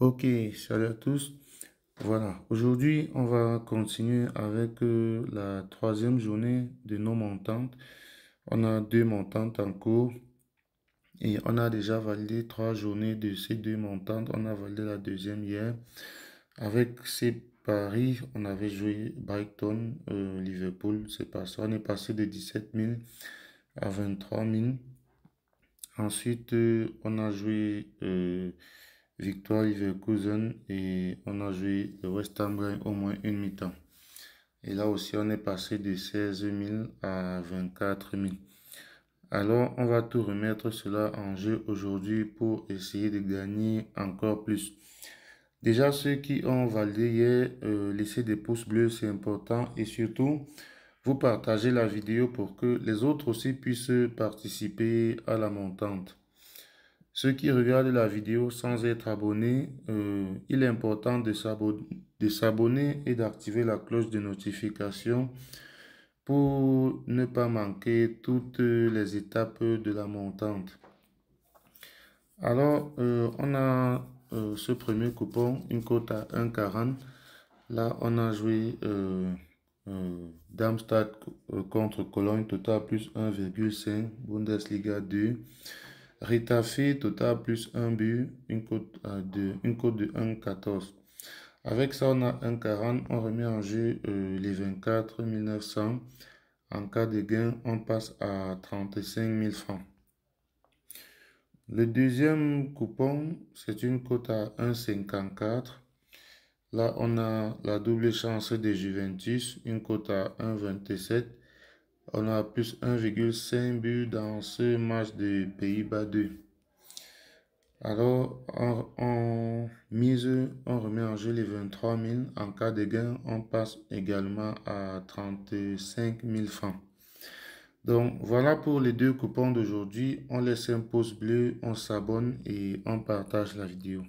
Ok, salut à tous. Voilà, aujourd'hui on va continuer avec euh, la troisième journée de nos montantes. On a deux montantes en cours et on a déjà validé trois journées de ces deux montantes. On a validé la deuxième hier. Avec ces paris, on avait joué Brighton, euh, Liverpool, c'est passé. On est passé de 17 000 à 23 000. Ensuite, euh, on a joué victoire cousin et on a joué le West Ham au moins une mi-temps. Et là aussi, on est passé de 16 000 à 24 000. Alors, on va tout remettre cela en jeu aujourd'hui pour essayer de gagner encore plus. Déjà, ceux qui ont validé hier, euh, laissez des pouces bleus, c'est important. Et surtout, vous partagez la vidéo pour que les autres aussi puissent participer à la montante. Ceux qui regardent la vidéo sans être abonnés, euh, il est important de s'abonner et d'activer la cloche de notification pour ne pas manquer toutes les étapes de la montante. Alors, euh, on a euh, ce premier coupon, une cote à 1,40. Là, on a joué euh, contre Cologne, total plus 1,5, Bundesliga 2. Ritafi, total plus un but, une cote une de 1,14. Avec ça, on a 1,40. On remet en jeu euh, les 24 900. En cas de gain, on passe à 35 000 francs. Le deuxième coupon, c'est une cote à 1,54. Là, on a la double chance de Juventus, une cote à 1,27 on a plus 1,5 but dans ce match de Pays-Bas 2. Alors, on, mise, on remet en jeu les 23 000. En cas de gain, on passe également à 35 000 francs. Donc, voilà pour les deux coupons d'aujourd'hui. On laisse un pouce bleu, on s'abonne et on partage la vidéo.